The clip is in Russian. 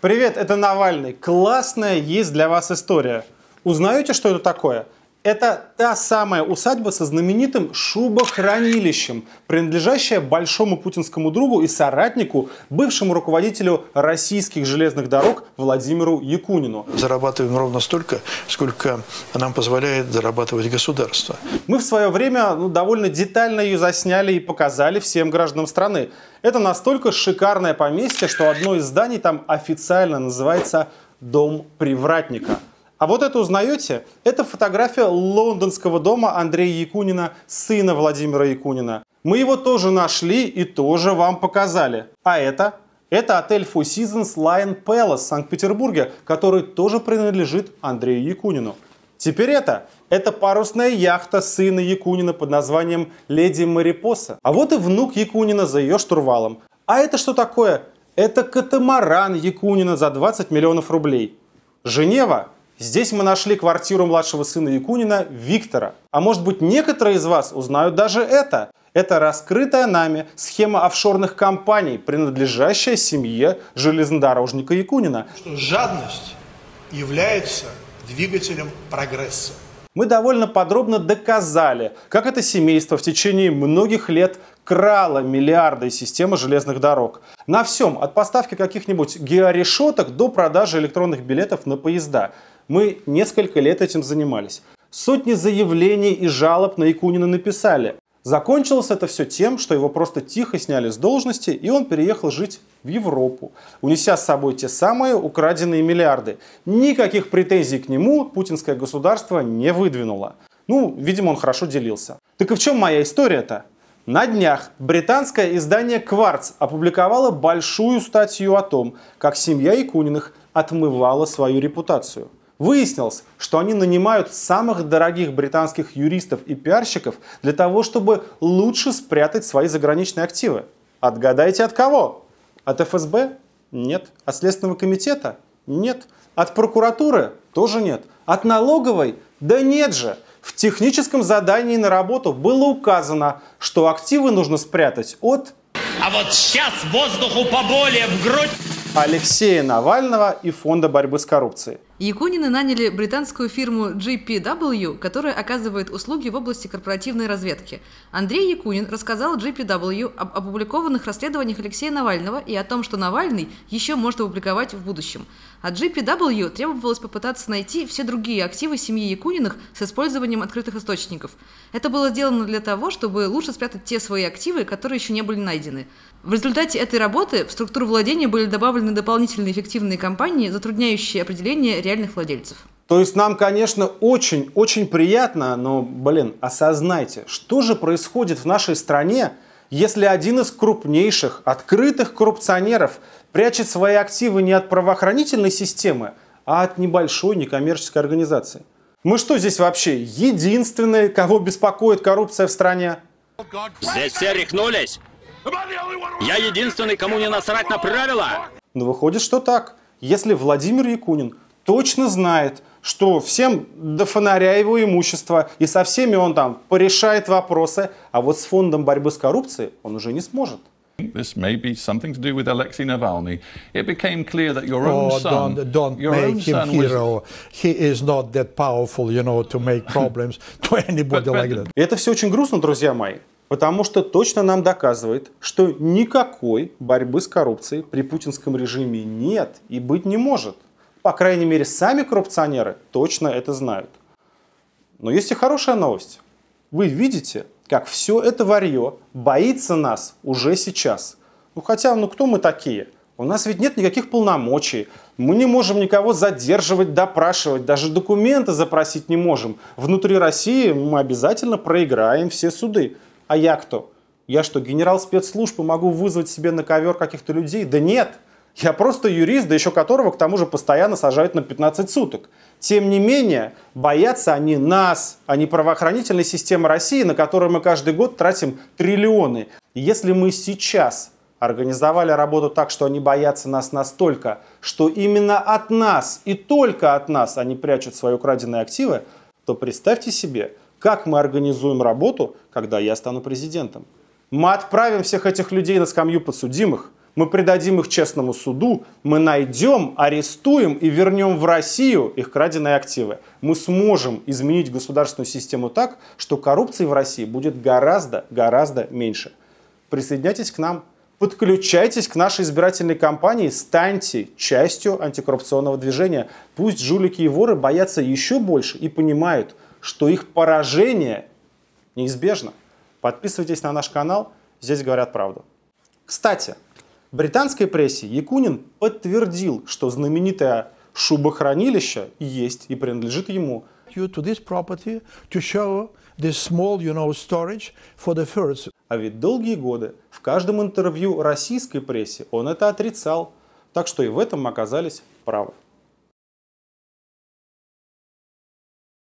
Привет, это Навальный. Классная есть для вас история. Узнаете, что это такое? Это та самая усадьба со знаменитым шубохранилищем, принадлежащая большому путинскому другу и соратнику, бывшему руководителю российских железных дорог Владимиру Якунину. Зарабатываем ровно столько, сколько нам позволяет зарабатывать государство. Мы в свое время ну, довольно детально ее засняли и показали всем гражданам страны. Это настолько шикарное поместье, что одно из зданий там официально называется «Дом привратника». А вот это узнаете? Это фотография лондонского дома Андрея Якунина, сына Владимира Якунина. Мы его тоже нашли и тоже вам показали. А это? Это отель Four Seasons Lion Palace в Санкт-Петербурге, который тоже принадлежит Андрею Якунину. Теперь это. Это парусная яхта сына Якунина под названием «Леди Марипоса». А вот и внук Якунина за ее штурвалом. А это что такое? Это катамаран Якунина за 20 миллионов рублей. Женева Здесь мы нашли квартиру младшего сына Якунина Виктора. А может быть некоторые из вас узнают даже это. Это раскрытая нами схема офшорных компаний, принадлежащая семье железнодорожника Якунина. Что жадность является двигателем прогресса. Мы довольно подробно доказали, как это семейство в течение многих лет крало миллиарды из системы железных дорог. На всем, от поставки каких-нибудь георешеток до продажи электронных билетов на поезда – мы несколько лет этим занимались. Сотни заявлений и жалоб на Якунина написали. Закончилось это все тем, что его просто тихо сняли с должности, и он переехал жить в Европу, унеся с собой те самые украденные миллиарды. Никаких претензий к нему путинское государство не выдвинуло. Ну, видимо, он хорошо делился. Так и в чем моя история-то? На днях британское издание «Кварц» опубликовало большую статью о том, как семья Якуниных отмывала свою репутацию. Выяснилось, что они нанимают самых дорогих британских юристов и пиарщиков для того, чтобы лучше спрятать свои заграничные активы. Отгадайте от кого? От ФСБ? Нет. От Следственного комитета? Нет. От прокуратуры? Тоже нет. От налоговой? Да нет же. В техническом задании на работу было указано, что активы нужно спрятать от... А вот сейчас воздуху поболее в грудь... Алексея Навального и Фонда борьбы с коррупцией. Якунины наняли британскую фирму GPW, которая оказывает услуги в области корпоративной разведки. Андрей Якунин рассказал GPW об опубликованных расследованиях Алексея Навального и о том, что Навальный еще может опубликовать в будущем. А GPW требовалось попытаться найти все другие активы семьи Якуниных с использованием открытых источников. Это было сделано для того, чтобы лучше спрятать те свои активы, которые еще не были найдены. В результате этой работы в структуру владения были добавлены дополнительные эффективные компании, затрудняющие определение реальных владельцев. То есть нам, конечно, очень-очень приятно, но, блин, осознайте, что же происходит в нашей стране, если один из крупнейших открытых коррупционеров прячет свои активы не от правоохранительной системы, а от небольшой некоммерческой организации? Мы что здесь вообще? Единственные, кого беспокоит коррупция в стране? Здесь все рехнулись? Я единственный, кому не насрать на правила? Ну выходит, что так. Если Владимир Якунин точно знает, что всем до фонаря его имущество, и со всеми он там порешает вопросы, а вот с фондом борьбы с коррупцией он уже не сможет. This may be something to do with Alexei Navalny. It became clear that your oh, own oh, son, don't, don't your make own him son hero. Was... He is not that powerful, you know, to make problems to anybody but, like that. Это все очень грустно, друзья мои, потому что точно нам доказывает, что никакой борьбы с коррупцией при путинском режиме нет и быть не может. По крайней мере, сами коррупционеры точно это знают. Но есть и хорошая новость. Вы видите, как все это варье боится нас уже сейчас. Ну хотя, ну кто мы такие? У нас ведь нет никаких полномочий. Мы не можем никого задерживать, допрашивать, даже документы запросить не можем. Внутри России мы обязательно проиграем все суды. А я кто? Я что, генерал спецслужб и могу вызвать себе на ковер каких-то людей? Да нет! Я просто юрист, да еще которого к тому же постоянно сажают на 15 суток. Тем не менее, боятся они нас, а не правоохранительной системы России, на которую мы каждый год тратим триллионы. И если мы сейчас организовали работу так, что они боятся нас настолько, что именно от нас и только от нас они прячут свои украденные активы, то представьте себе, как мы организуем работу, когда я стану президентом. Мы отправим всех этих людей на скамью подсудимых – мы предадим их честному суду, мы найдем, арестуем и вернем в Россию их краденые активы. Мы сможем изменить государственную систему так, что коррупции в России будет гораздо, гораздо меньше. Присоединяйтесь к нам, подключайтесь к нашей избирательной кампании, станьте частью антикоррупционного движения. Пусть жулики и воры боятся еще больше и понимают, что их поражение неизбежно. Подписывайтесь на наш канал, здесь говорят правду. Кстати, британской прессе Якунин подтвердил, что знаменитое шубохранилище есть и принадлежит ему. а ведь долгие годы в каждом интервью российской прессе он это отрицал, так что и в этом оказались правы.